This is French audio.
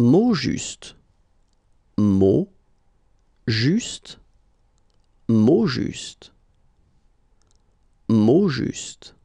mot juste, mot juste, mot juste, mot juste.